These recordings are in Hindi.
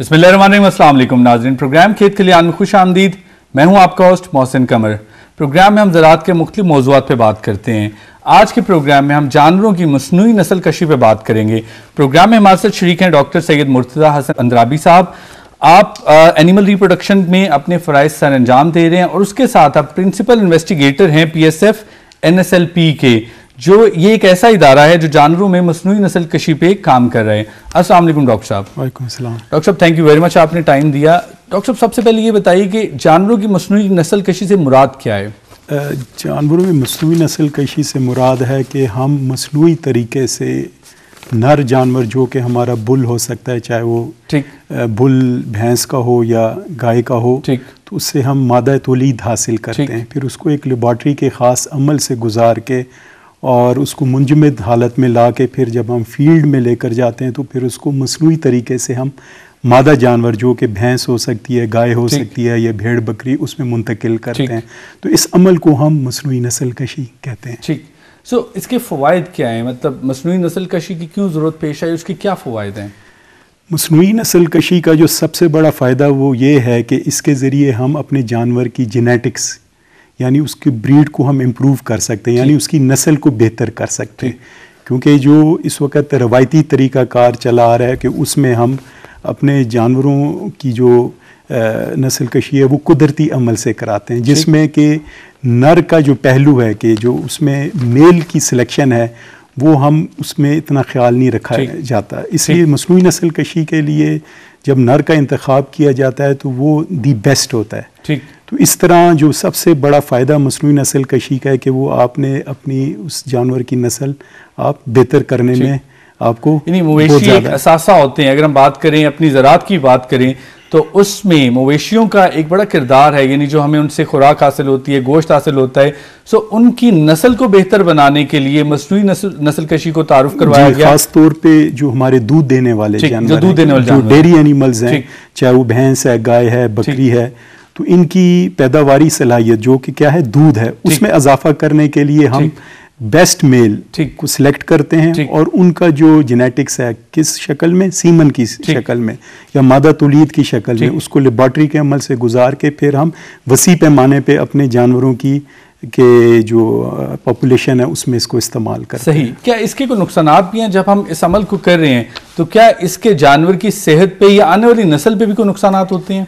बसमिलकुम नाजरन प्रोग्राम खेत खलियान में खुश आमदीद मैं हूं आपका होस्ट मोहसिन कमर प्रोग्राम में हम ज़रात के मुख्तु मौजूद पर बात करते हैं आज के प्रोग्राम में हम जानवरों की मसनू नस्ल कशी पर बात करेंगे प्रोग्राम में हमारे साथ शरीक हैं डॉक्टर सैयद मुर्तज़ा हसन अंद्राबी साहब आप आ, एनिमल रिप्रोडक्शन में अपने फ़रज़ सर अंजाम दे रहे हैं और उसके साथ आप प्रिंसिपल इन्वेस्टिगेटर हैं P S F N S L P के जो ये एक ऐसा इदारा है जो जानवरों में मसनू नस्ल कशी पे काम कर रहे हैं असलम डॉक्टर साहब डॉक्टर साहब थैंक यू वेरी मच आपने टाइम दिया डॉक्टर साहब सबसे पहले ये बताइए कि जानवरों की मसनू नस्ल कशी से मुराद क्या है जानवरों में मसनू नस्ल कशी से मुराद है कि हम मसनू तरीके से नर जानवर जो कि हमारा बुल हो सकता है चाहे वो ठीक बुल भैंस का हो या गाय का हो ठीक तो उससे हम मादा तोलीद हासिल करते हैं फिर उसको एक लेबॉट्री के ख़ास अमल से गुजार के और उसको मुंजमद हालत में ला के फिर जब हम फील्ड में लेकर जाते हैं तो फिर उसको मसनू तरीके से हम मादा जानवर जो कि भैंस हो सकती है गाय हो सकती है या भेड़ बकरी उसमें मुंतकिल करते हैं तो इस अमल को हम मसनू नस्ल कशी कहते हैं ठीक सो so, इसके फ़वाद क्या हैं मतलब मसनू नस्ल कशी की क्यों ज़रूरत पेश आई उसके क्या फ़वाद हैं मसनू नस्ल कशी का जो सबसे बड़ा फ़ायदा वो ये है कि इसके ज़रिए हम अपने जानवर की जेनेटिक्स यानी उसकी ब्रीड को हम इम्प्रूव कर सकते हैं यानी उसकी नस्ल को बेहतर कर सकते हैं क्योंकि जो इस वक्त रवायती कार चला आ रहा है कि उसमें हम अपने जानवरों की जो नस्ल कशी है वो कुदरती अमल से कराते हैं जिसमें कि नर का जो पहलू है कि जो उसमें मेल की सिलेक्शन है वो हम उसमें इतना ख्याल नहीं रखा जाता इसलिए मसनू नस्ल कशी के लिए जब नर का इंतखब किया जाता है तो वो दी बेस्ट होता है ठीक तो इस तरह जो सबसे बड़ा फ़ायदा मसनू नस्ल कशी का है कि वो आपने अपनी उस जानवर की नस्ल आप बेहतर करने में आपको मवेशी एक असासा होते हैं अगर हम बात करें अपनी ज़रात की बात करें तो उसमें मवेशियों का एक बड़ा किरदार है यानी जो हमें उनसे खुराक हासिल होती है गोश्त हासिल होता है सो उनकी नस्ल को बेहतर बनाने के लिए मसनू नस्ल नस्ल कशी को तारुफ करवाया गया खास तौर पे जो हमारे दूध देने वाले जानवर जो दूध देने वाले जो डेयरी एनिमल्स हैं चाहे वो भैंस है गाय है बकरी है तो इनकी पैदावार सलाहियत जो कि क्या है दूध है उसमें इजाफा करने के लिए हम बेस्ट मेल को सिलेक्ट करते हैं और उनका जो जेनेटिक्स है किस शक्ल में सीमन की शक्ल में या मादा तुलीद की शक्ल में उसको लेबॉर्टरी के अमल से गुजार के फिर हम वसी पैमाने पर अपने जानवरों की के जो पॉपुलेशन है उसमें इसको इस्तेमाल कर सही हैं। क्या इसके कोई नुकसान भी हैं जब हम इस अमल को कर रहे हैं तो क्या इसके जानवर की सेहत पे या आने वाली नस्ल पे भी कोई नुकसान होते हैं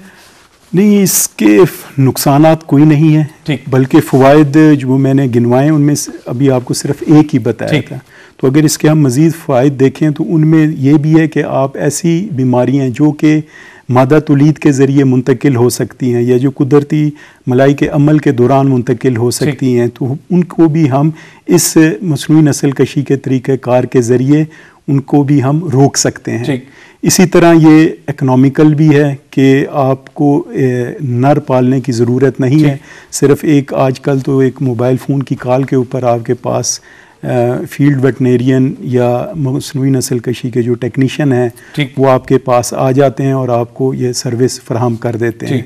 नहीं इसके नुकसान कोई नहीं है ठीक बल्कि फ़वाद जो मैंने गिनवाए उनमें अभी आपको सिर्फ एक ही बताया था तो अगर इसके हम मज़ीद फ़वाद देखें तो उनमें यह भी है कि आप ऐसी बीमारियाँ जो कि मादा तुलीद के ज़रिए मुंतकिल हो सकती हैं या जो कुदरती मलाई के अमल के दौरान मुंतकिल हो सकती हैं तो उनको भी हम इस मसनू नस्ल कशी के तरीक़ार के ज़रिए उनको भी हम रोक सकते हैं इसी तरह ये इकनॉमिकल भी है कि आपको नर पालने की ज़रूरत नहीं है सिर्फ़ एक आजकल तो एक मोबाइल फ़ोन की कॉल के ऊपर आपके पास फील्ड वेटनेरियन या मसनू नस्ल कशी के जो टेक्नीशियन हैं वो आपके पास आ जाते हैं और आपको ये सर्विस फ्राहम कर देते हैं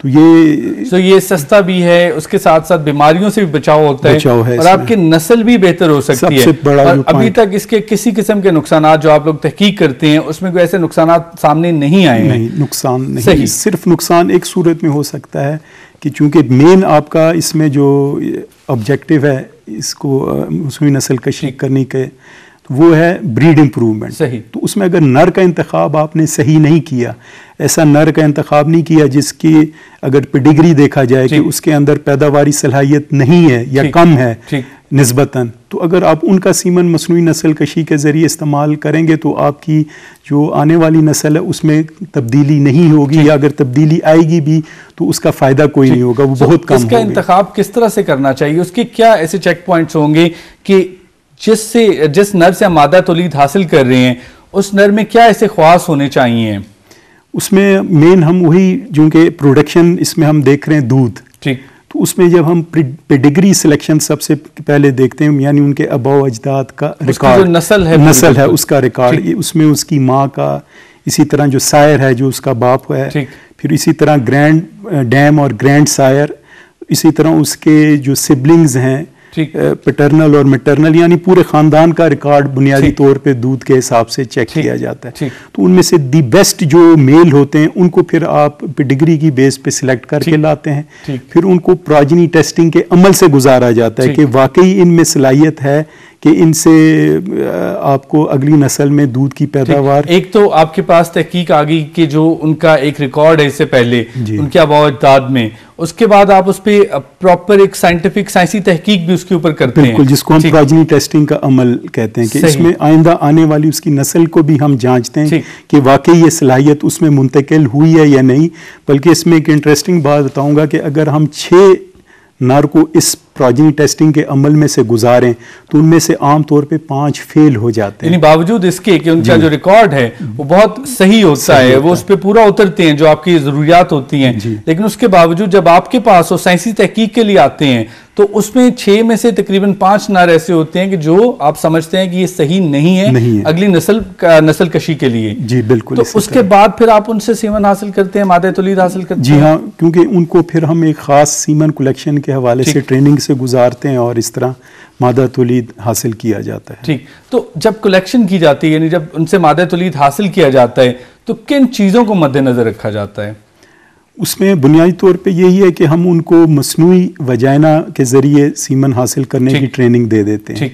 तो ये तो ये सस्ता भी है उसके साथ साथ बीमारियों से भी बचाव होता है, बचाव है और आपकी नस्ल भी बेहतर हो सकती है बड़ा और अभी तक इसके किसी किस्म के नुकसान जो आप लोग तहकीक करते हैं उसमें कोई ऐसे नुकसान सामने नहीं आए नहीं नुकसान नहीं सही। सिर्फ नुकसान एक सूरत में हो सकता है कि चूंकि मेन आपका इसमें जो ऑब्जेक्टिव है इसको मौसमी नस्ल कशी करने के तो वो है ब्रीड इम्प्रूवमेंट सही तो उसमें अगर नर का इंतखब आपने सही नहीं किया ऐसा नर का इंतखब नहीं किया जिसकी अगर पिडिग्री देखा जाए कि उसके अंदर पैदावारी सलाहियत नहीं है या कम है नस्बता तो अगर आप उनका सीमन मसनू नस्ल कशी के ज़रिए इस्तेमाल करेंगे तो आपकी जो आने वाली नस्ल है उसमें तब्दीली नहीं होगी या अगर तब्दीली आएगी भी तो उसका फ़ायदा कोई नहीं होगा वो बहुत कम इसका इंतखब किस तरह से करना चाहिए उसके क्या ऐसे चेक पॉइंट्स होंगे कि जिससे जिस नर से हम मादा तोलीद हासिल कर रहे हैं उस नर में क्या ऐसे ख्वास होने चाहिए उसमें मेन हम वही जो कि प्रोडक्शन इसमें हम देख रहे हैं दूध ठीक तो उसमें जब हम पेडिग्री सिलेक्शन सबसे पहले देखते हैं यानी उनके अबाव अजदाद का रिकॉर्ड नस्ल है नस्ल है उसका रिकॉर्ड उसमें उसकी माँ का इसी तरह जो सायर है जो उसका बाप है फिर इसी तरह ग्रैंड डैम और ग्रैंड सायर इसी तरह उसके जो सिबलिंग्स हैं पेटर्नल और मेटरनल यानी पूरे खानदान का रिकॉर्ड बुनियादी तौर पे दूध के हिसाब से चेक किया जाता है तो उनमें से दी बेस्ट जो मेल होते हैं उनको फिर आप डिग्री की बेस पे सिलेक्ट करके लाते हैं फिर उनको प्राजनी टेस्टिंग के अमल से गुजारा जाता है कि वाकई इनमें सलाहियत है कि इनसे आपको अगली नस्ल में दूध की पैदावार एक तो आपके पास तहकीक आ गई कि जो उनका एक रिकॉर्ड है इससे पहले उनके अबावजदाद में उसके बाद आप उस पर प्रॉपर एक साइंटिफिक साइंसी तहकीक भी उसके ऊपर करते हैं जिसको हम प्रोजनी टेस्टिंग का अमल कहते हैं कि इसमें आइंदा आने वाली उसकी नस्ल को भी हम जांचते हैं कि वाकई ये सलाहियत उसमें मुंतकिल हुई है या नहीं बल्कि इसमें एक इंटरेस्टिंग बात बताऊंगा कि अगर हम छः नार को इस प्रोजनी टेस्टिंग के अमल में से गुजारें तो उनमें से आम तौर पे पांच फेल हो जाते हैं बावजूद इसके कि उनका जो रिकॉर्ड है वो बहुत सही होता सही है होता वो उस पर पूरा उतरते हैं जो आपकी ज़रूरियात होती हैं लेकिन उसके बावजूद जब आपके पास वो साइंसी तहकीक के लिए आते हैं तो उसमें छह में से तकरीबन पांच नार ऐसे होते हैं कि जो आप समझते हैं कि ये सही नहीं है, नहीं है। अगली नस्ल नस्ल कशी के लिए जी बिल्कुल तो उसके बाद फिर आप उनसे सीमन हासिल करते हैं मादे तोलीद हासिल करते हैं जी हाँ क्योंकि उनको फिर हम एक खास सीमन कलेक्शन के हवाले से ट्रेनिंग से गुजारते हैं और इस तरह मादा तोलीद हासिल किया जाता है ठीक तो जब कलेक्शन की जाती है यानी जब उनसे मादा तोलीद हासिल किया जाता है तो किन चीज़ों को मद्देनज़र रखा जाता है उसमें बुनियादी तौर पे यही है कि हम उनको मसनू वजायना के ज़रिए सीमन हासिल करने की ट्रेनिंग दे देते हैं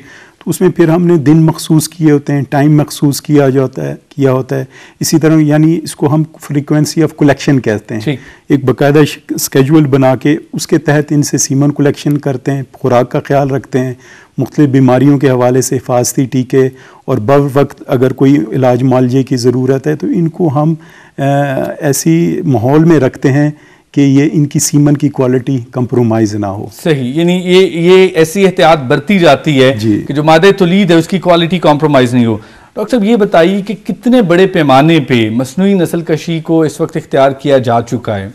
उसमें फिर हमने दिन मखसूस किए होते हैं टाइम मखसूस किया जाता है किया होता है इसी तरह यानी इसको हम फ्रीक्वेंसी ऑफ कलेक्शन कहते हैं एक बाकायदा स्केजुअल बना के उसके तहत इनसे सीमन कलेक्शन करते हैं खुराक का ख्याल रखते हैं मुख्तु बीमारियों के हवाले से हिफाजती टीके और बर वक्त अगर कोई इलाज मालजे की ज़रूरत है तो इनको हम ऐसी माहौल में रखते हैं कि ये इनकी सीमन की क्वालिटी कंप्रोमाइज ना हो सही यानी ये ये ऐसी एहतियात बरती जाती है कि जो मादे तोलीद है उसकी क्वालिटी कॉम्प्रोमाइज़ नहीं हो डॉक्टर साहब ये बताइए कि कितने बड़े पैमाने पे मसनू नस्ल कशी को इस वक्त इख्तियार किया जा चुका है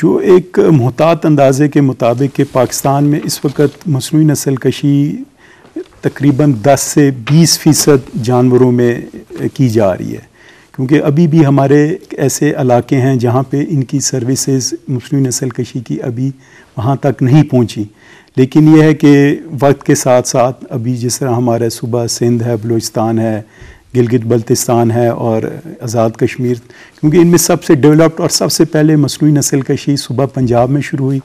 जो एक मोहतात अंदाजे के मुताबिक के पाकिस्तान में इस वक्त मसनू नसल कशी तकरीबन 10 से 20 फ़ीसद जानवरों में की जा रही है क्योंकि अभी भी हमारे ऐसे इलाके हैं जहाँ पे इनकी सर्विसेज मुस्लिम नसल कशी की अभी वहाँ तक नहीं पहुँची लेकिन यह है कि वक्त के साथ साथ अभी जिस तरह हमारा सुबह सिंध है बलूचिस्तान है गिलगित बल्तिस्तान है और आज़ाद कश्मीर क्योंकि इनमें सबसे डेवलप्ड और सबसे पहले मसनू नसल कशी सुबह पंजाब में शुरू हुई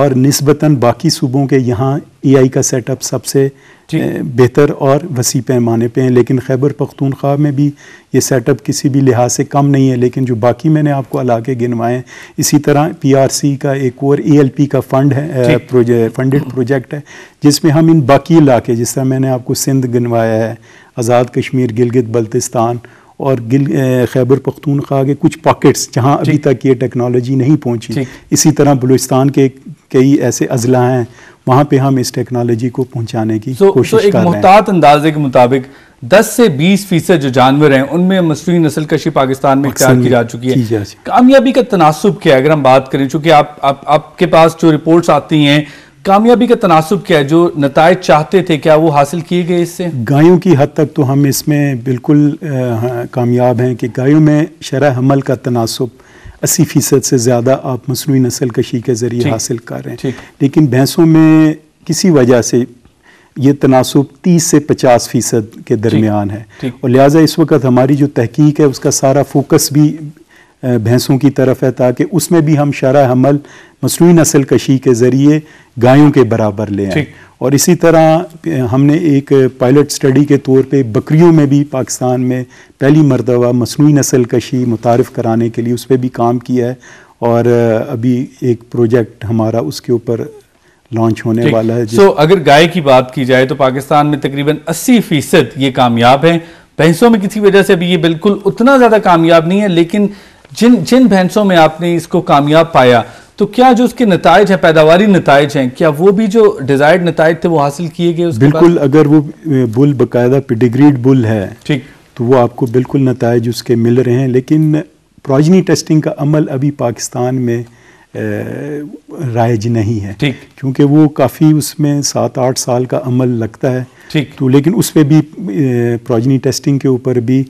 और नस्बता बाकी सूबों के यहाँ ईआई का सेटअप सबसे बेहतर और वसी पैमाने पे हैं लेकिन खैबर पख्तूनख्वा में भी ये सेटअप किसी भी लिहाज से कम नहीं है लेकिन जो बाकी मैंने आपको इलाके गिनवाए हैं इसी तरह पीआरसी का एक और एएलपी का फंड है प्रोजेक्ट फंडेड प्रोजेक्ट है जिसमें हम इन बाकी इलाके जिस तरह मैंने आपको सिंध गिनवाया है आज़ाद कश्मीर गिलगित बल्तिस्तान और गिल खैबर पख्तूनख्वा के कुछ पॉकेट्स जहाँ अभी तक ये टेक्नोलॉजी नहीं पहुँची इसी तरह बलूचिस्तान के कई ऐसे अजला हैं वहाँ पे हम इस टेक्नोलॉजी को पहुँचाने की कोशिश मुहतात अंदाजे के मुताबिक 10 से 20 फीसद जो जानवर हैं उनमें मसनू नस्ल कशी पाकिस्तान में इख्तियार की जा चुकी है कामयाबी का तनासब क्या है अगर हम बात करें चूंकि आप, आप, आपके पास जो रिपोर्ट्स आती हैं कामयाबी का तनासब क्या है जो नतज चाहते थे क्या वो हासिल किए गए इससे गायों की हद तक तो हम इसमें बिल्कुल हाँ, कामयाब हैं कि गायों में शरा हमल का तनासब अस्सी फ़ीसद से ज़्यादा आप मसनू नस्ल कशी के ज़रिए हासिल कर रहे हैं लेकिन भैंसों में किसी वजह से ये तनासब 30 से 50 फ़ीसद के दरमियान है और लिहाजा इस वक्त हमारी जो तहकीक है उसका सारा फोकस भी भैंसों की तरफ है ताकि उसमें भी हम शरा हमल मसनू नस्ल कशी के ज़रिए गायों के बराबर ले आए और इसी तरह हमने एक पायलट स्टडी के तौर पे बकरियों में भी पाकिस्तान में पहली मरतबा मसनू नस्ल कशी मुतारफ़ कराने के लिए उस पर भी काम किया है और अभी एक प्रोजेक्ट हमारा उसके ऊपर लॉन्च होने वाला है सो so, अगर गाय की बात की जाए तो पाकिस्तान में तकरीबन 80 फीसद ये कामयाब हैं भैंसों में किसी वजह से अभी ये बिल्कुल उतना ज़्यादा कामयाब नहीं है लेकिन जिन जिन भैंसों में आपने इसको कामयाब पाया तो क्या जो उसके नतज हैं पैदावारी नतज हैं क्या वो भी जो डिजायर्ड नतज थे वो हासिल किए गए बिल्कुल अगर वो बुल बाकायदा पिडिग्रीड बुल है ठीक तो वो आपको बिल्कुल नतज उसके मिल रहे हैं लेकिन प्रोजनी टेस्टिंग का अमल अभी पाकिस्तान में राइज नहीं है ठीक क्योंकि वो काफ़ी उसमें सात आठ साल का अमल लगता है ठीक तो लेकिन उस पर भी प्रोजनी टेस्टिंग के ऊपर भी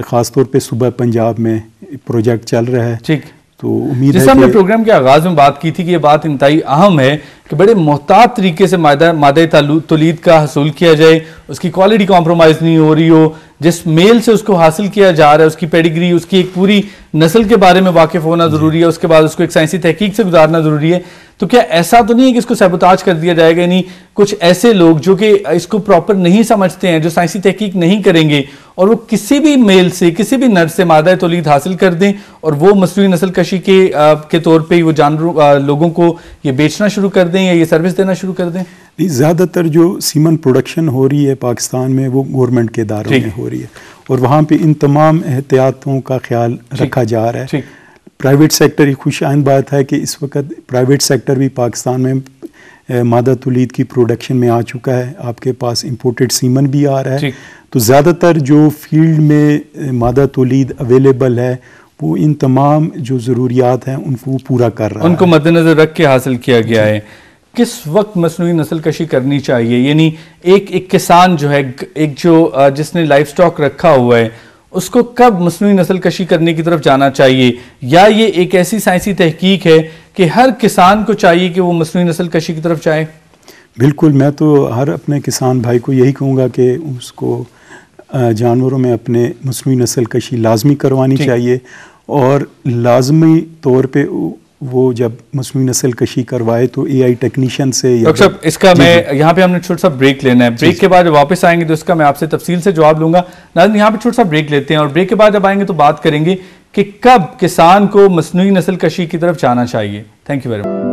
ख़ास तौर पे सुबह पंजाब में प्रोजेक्ट चल रहा है ठीक तो उम्मीद जैसे हमने प्रोग्राम के आगाज़ में बात की थी कि ये बात इंतई अहम है कि बड़े मोहतात तरीके से मादा तलीद तोलीद का हसूल किया जाए उसकी क्वालिटी कॉम्प्रोमाइज़ नहीं हो रही हो जिस मेल से उसको हासिल किया जा रहा है उसकी पेडिग्री उसकी एक पूरी नस्ल के बारे में वाकिफ़ होना ज़रूरी है उसके बाद उसको एक साइंसी तहकीक से गुजारना ज़रूरी है तो क्या ऐसा तो नहीं है कि इसको सेबोताज कर दिया जाएगा यानी कुछ ऐसे लोग जो कि इसको प्रॉपर नहीं समझते हैं जो साइंसी तहकीक नहीं करेंगे और वो किसी भी मेल से किसी भी नर से मादा तोलीद हासिल कर दें और वो मसनू नस्ल कशी के आ, के तौर पे वो जानवरों लोगों को ये बेचना शुरू कर दें या ये सर्विस देना शुरू कर दें ज़्यादातर जो सीमन प्रोडक्शन हो रही है पाकिस्तान में वो गवर्नमेंट के इदारों में हो रही है और वहाँ पर इन तमाम एहतियातों का ख्याल रखा जा रहा है प्राइवेट सेक्टर ये खुश आन बात है कि इस वक्त प्राइवेट सेक्टर भी पाकिस्तान में मादा तोलीद की प्रोडक्शन में आ चुका है आपके पास इम्पोर्टेड सीमन भी आ रहा है तो ज़्यादातर जो फील्ड में मादा तोलीद अवेलेबल है वो इन तमाम जो ज़रूरियात हैं उनको पूरा कर रहा है उनको मद्दनज़र रख के हासिल किया गया है किस वक्त मसनू नस्ल कशी करनी चाहिए यानी एक एक किसान जो है एक जो जिसने लाइफ स्टॉक रखा हुआ है उसको कब मसनू नस्ल कशी करने की तरफ जाना चाहिए या ये एक ऐसी साइंसी तहकीक है कि हर किसान को चाहिए कि वो मसनू नस्ल कशी की तरफ जाए बिल्कुल मैं तो हर अपने किसान भाई को यही कहूँगा कि उसको जानवरों में अपने मसनू नस्ल कशी लाजमी करवानी चाहिए और लाजमी तौर पे वो जब मसनू नस्ल कशी करवाए तो ए आई टेक्नीशियन से सब इसका मैं यहाँ पे हमने छोटा सा ब्रेक लेना है ब्रेक के बाद वापस आएंगे तो इसका मैं आपसे तफसील से जवाब लूंगा नाजन यहाँ पे छोटा सा ब्रेक लेते हैं और ब्रेक के बाद जब आएंगे तो बात करेंगे कि कब किसान को मसनू नस्ल कशी की तरफ जाना चाहिए थैंक यू वेरी मच